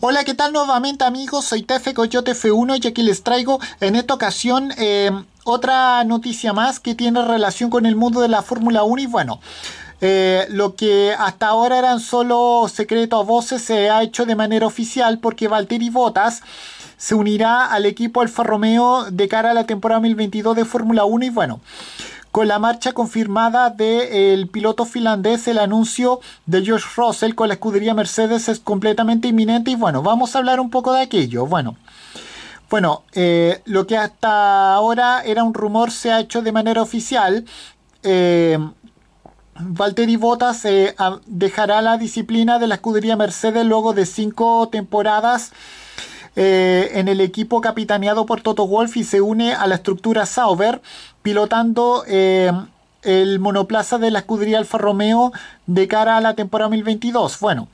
Hola, ¿qué tal nuevamente amigos? Soy Tefe Coyote F1 y aquí les traigo en esta ocasión em, otra noticia más que tiene relación con el mundo de la Fórmula 1 y bueno... Eh, lo que hasta ahora eran solo secretos a voces se ha hecho de manera oficial porque Valtteri Bottas se unirá al equipo Alfa Romeo de cara a la temporada 2022 de Fórmula 1 y bueno, con la marcha confirmada del eh, piloto finlandés, el anuncio de George Russell con la escudería Mercedes es completamente inminente y bueno, vamos a hablar un poco de aquello. Bueno, bueno eh, lo que hasta ahora era un rumor se ha hecho de manera oficial. Eh, Valtteri Bottas eh, dejará la disciplina de la escudería Mercedes luego de cinco temporadas eh, en el equipo capitaneado por Toto Wolf y se une a la estructura Sauber, pilotando eh, el monoplaza de la escudería Alfa Romeo de cara a la temporada 2022. Bueno,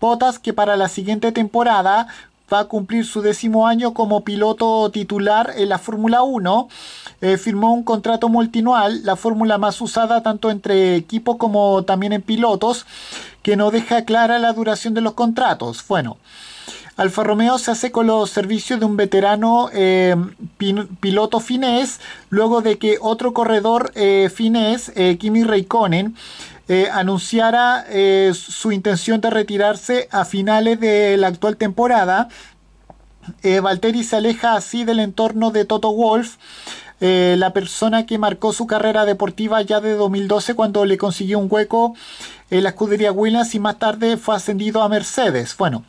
Potas que para la siguiente temporada va a cumplir su décimo año como piloto titular en la Fórmula 1. Eh, firmó un contrato multinual, la fórmula más usada tanto entre equipos como también en pilotos, que no deja clara la duración de los contratos. Bueno, Alfa Romeo se hace con los servicios de un veterano eh, piloto finés, luego de que otro corredor eh, finés, eh, Kimi Raikkonen, anunciara su intención de retirarse a finales de la actual temporada. Valtteri se aleja así del entorno de Toto Wolf eh, la persona que marcó su carrera deportiva ya de 2012 cuando le consiguió un hueco en la escudería Williams y más tarde fue ascendido a Mercedes. Bueno,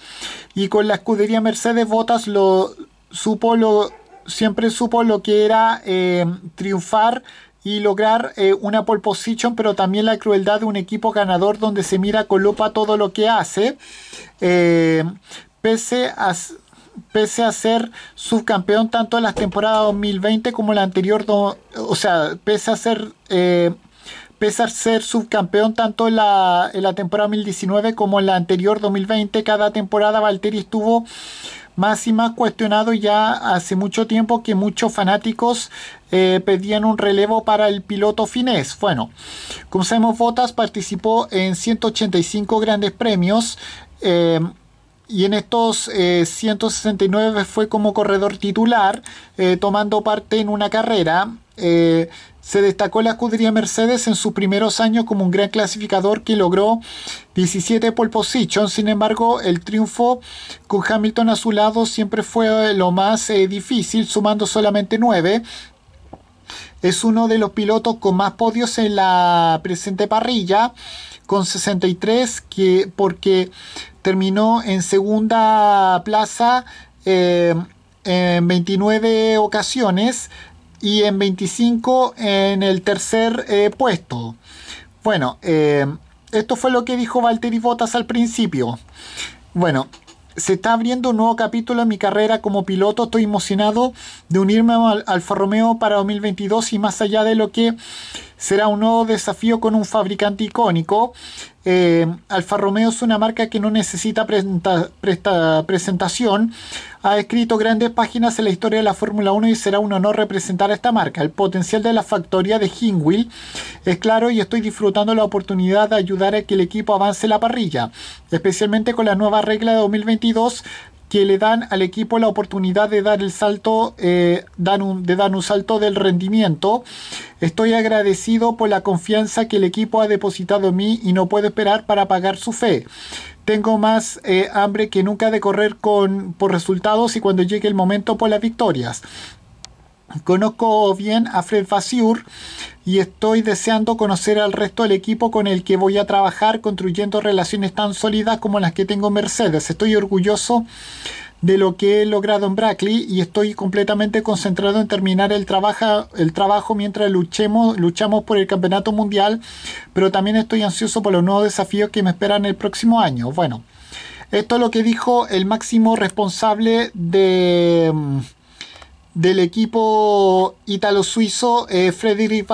y con la escudería Mercedes Botas lo supo lo siempre supo lo que era eh, triunfar y lograr eh, una pole position, pero también la crueldad de un equipo ganador donde se mira con lupa todo lo que hace. pese a, pese a ser subcampeón tanto en la temporada 2020 como en la anterior, o sea, pese a ser... Eh, pese a ser subcampeón tanto en la, temporada 2019 como en la anterior 2020, cada temporada Valtteri estuvo más y más cuestionado ya hace mucho tiempo que muchos fanáticos eh, pedían un relevo para el piloto finés. Bueno, como sabemos, Botas participó en 185 grandes premios. Eh, y en estos 169 eh, fue como corredor titular, eh, tomando parte en una carrera. Eh, se destacó la escudería Mercedes en sus primeros años como un gran clasificador que logró 17 pole positions... Sin embargo, el triunfo con Hamilton a su lado siempre fue lo más difícil, sumando solamente 9. Es uno de los pilotos con más podios en la presente parrilla con 63, que, porque terminó en segunda plaza eh, en 29 ocasiones y en 25 en el tercer eh, puesto. Bueno, eh, esto fue lo que dijo Valtteri Botas al principio. Bueno, se está abriendo un nuevo capítulo en mi carrera como piloto. Estoy emocionado de unirme al Alfa para 2022 y más allá de lo que será un nuevo desafío con un fabricante icónico. Eh, Alfa Romeo es una marca que no necesita presentación. Ha escrito grandes páginas en la historia de la Fórmula 1 y será un honor representar a esta marca. El potencial de la factoría de Hingwil es claro y estoy disfrutando la oportunidad de ayudar a que el equipo avance la parrilla, especialmente con la nueva regla de 2022 que le dan al equipo la oportunidad de dar el salto, eh, de dar un salto del rendimiento. Estoy agradecido por la confianza que el equipo ha depositado en mí y no puedo esperar para pagar su fe. Tengo más eh, hambre que nunca de correr con, por resultados y cuando llegue el momento por las victorias. Conozco bien a Fred Fassiur y estoy deseando conocer al resto del equipo con el que voy a trabajar, construyendo relaciones tan sólidas como las que tengo en Mercedes. Estoy orgulloso de lo que he logrado en Brackley y estoy completamente concentrado en terminar el, trabajo mientras luchemos, luchamos por el campeonato mundial, pero también estoy ansioso por los nuevos desafíos que me esperan el próximo año. Bueno, esto es lo que dijo el máximo responsable de... Mm, del equipo italo suizo freddy eh, Frédéric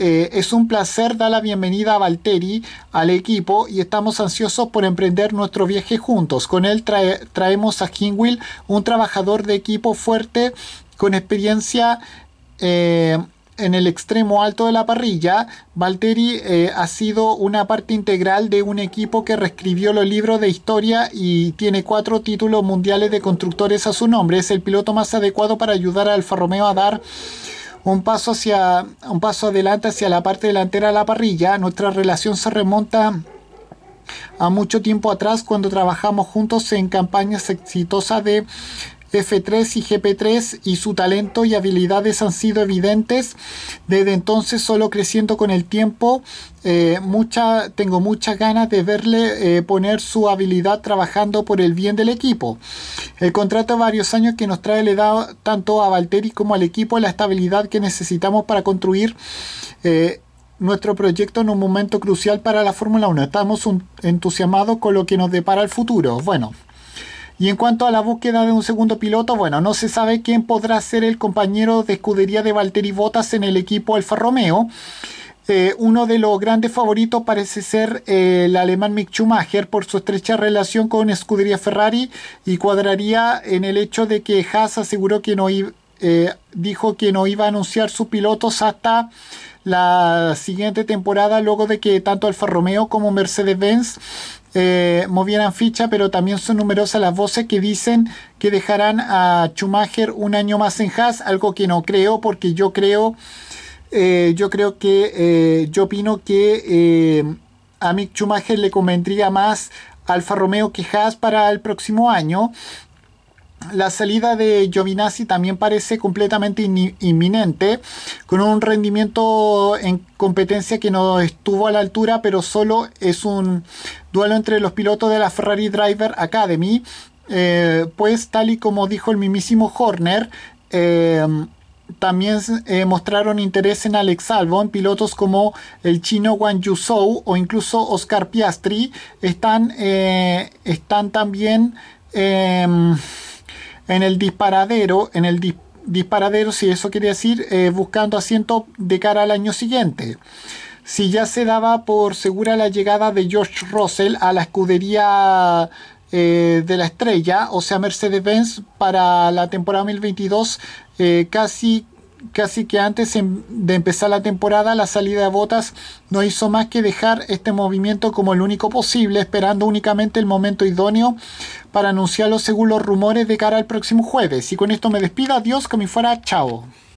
eh, es un placer dar la bienvenida a Valteri, al equipo, y estamos ansiosos por emprender nuestro viaje juntos. Con él traemos a Kingwill, un trabajador de equipo fuerte con experiencia eh, en el extremo alto de la parrilla, Valteri eh, ha sido una parte integral de un equipo que reescribió los libros de historia y tiene cuatro títulos mundiales de constructores a su nombre. Es el piloto más adecuado para ayudar a Alfa Romeo a dar un paso, hacia, un paso adelante hacia la parte delantera de la parrilla. Nuestra relación se remonta a mucho tiempo atrás cuando trabajamos juntos en campañas exitosas de F3 y GP3 y su talento y habilidades han sido evidentes desde entonces solo creciendo con el tiempo eh, tengo muchas ganas de verle eh, poner su habilidad trabajando por el bien del equipo. El contrato de varios años que nos trae le da tanto a Valteri como al equipo la estabilidad que necesitamos para construir eh, nuestro proyecto en un momento crucial para la Fórmula 1. Estamos entusiasmados con lo que nos depara el futuro. Bueno. Y en cuanto a la búsqueda de un segundo piloto, bueno, no se sabe quién podrá ser el compañero de escudería de Valtteri Bottas en el equipo Alfa Romeo. Eh, uno de los grandes favoritos parece ser eh, el alemán Mick Schumacher por su estrecha relación con escudería Ferrari y cuadraría en el hecho de que Haas aseguró que no eh, dijo que no iba a anunciar sus pilotos hasta la siguiente temporada luego de que tanto Alfa Romeo como Mercedes-Benz eh, movieran ficha, pero también son numerosas las voces que dicen que dejarán a Schumacher un año más en Haas, algo que no creo, porque yo creo, eh, yo creo que, eh, yo opino que a Mick Schumacher le convendría más Alfa Romeo que Haas para el próximo año la salida de Giovinazzi también parece completamente inminente, con un rendimiento en competencia que no estuvo a la altura, pero solo es un duelo entre los pilotos de la Ferrari Driver Academy, eh, pues tal y como dijo el mismísimo Horner, em, también eh, mostraron interés en Alex Albon. Pilotos como el chino Wang Yuzhou o incluso Oscar Piastri están, eh, están también em, en el disparadero, en el disparadero, si eso quiere decir, eh, buscando asiento de cara al año siguiente. Si ya se daba por segura la llegada de George Russell a la escudería eh, de la estrella, o sea, Mercedes-Benz, para la temporada 2022, eh, casi casi que antes de empezar la temporada la salida de botas no hizo más que dejar este movimiento como el único posible, esperando únicamente el momento idóneo para anunciarlo según los rumores de cara al próximo jueves. Y con esto me despido, adiós, que me fuera, chao.